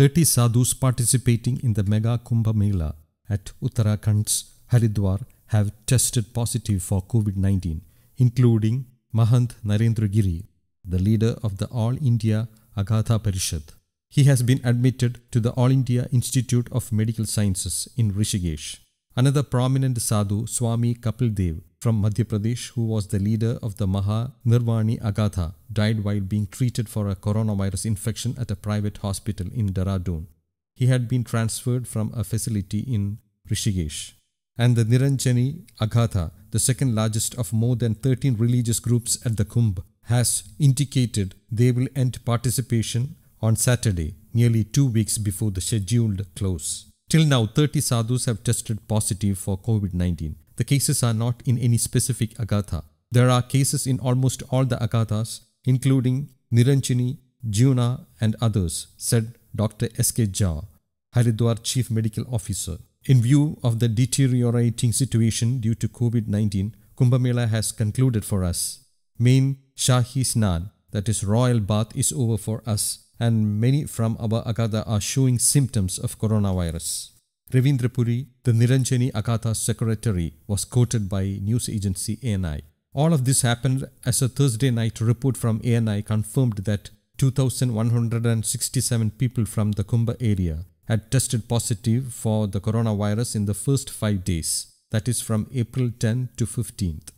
30 sadhus participating in the mega Kumbh Mela at Uttarakhand's Haridwar have tested positive for COVID 19, including Mahant Narendra Giri, the leader of the All India Agatha Parishad. He has been admitted to the All India Institute of Medical Sciences in Rishikesh. Another prominent sadhu, Swami Kapil Dev, from Madhya Pradesh who was the leader of the Maha Nirvani Agatha died while being treated for a coronavirus infection at a private hospital in Dehradun. He had been transferred from a facility in Rishikesh. And the Niranjani Agatha, the second largest of more than 13 religious groups at the Kumbh, has indicated they will end participation on Saturday, nearly two weeks before the scheduled close. Till now, 30 sadhus have tested positive for COVID 19. The cases are not in any specific agatha. There are cases in almost all the agathas, including Niranchini, Juna, and others, said Dr. S.K. Jha, Haridwar Chief Medical Officer. In view of the deteriorating situation due to COVID 19, Kumbh Mela has concluded for us. Main Shahi Snan, that is royal bath, is over for us, and many from our Agatha are showing symptoms of coronavirus. Ravindra Puri, the Niranjani Akatha secretary, was quoted by news agency ANI. All of this happened as a Thursday night report from ANI confirmed that 2,167 people from the Kumbh area had tested positive for the coronavirus in the first five days, that is from April 10 to 15th.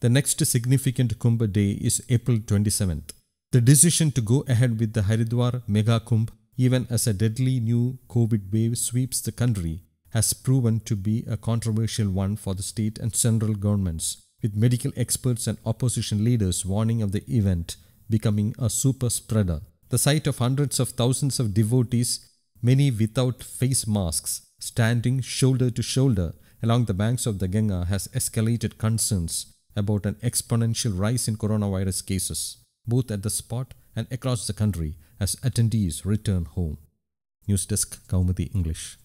The next significant Kumbh day is April 27th. The decision to go ahead with the Haridwar Mega Kumbh even as a deadly new COVID wave sweeps the country, has proven to be a controversial one for the state and central governments, with medical experts and opposition leaders warning of the event becoming a super spreader. The sight of hundreds of thousands of devotees, many without face masks, standing shoulder to shoulder along the banks of the Ganga has escalated concerns about an exponential rise in coronavirus cases, both at the spot and across the country as attendees return home. News Desk Kaumudi English.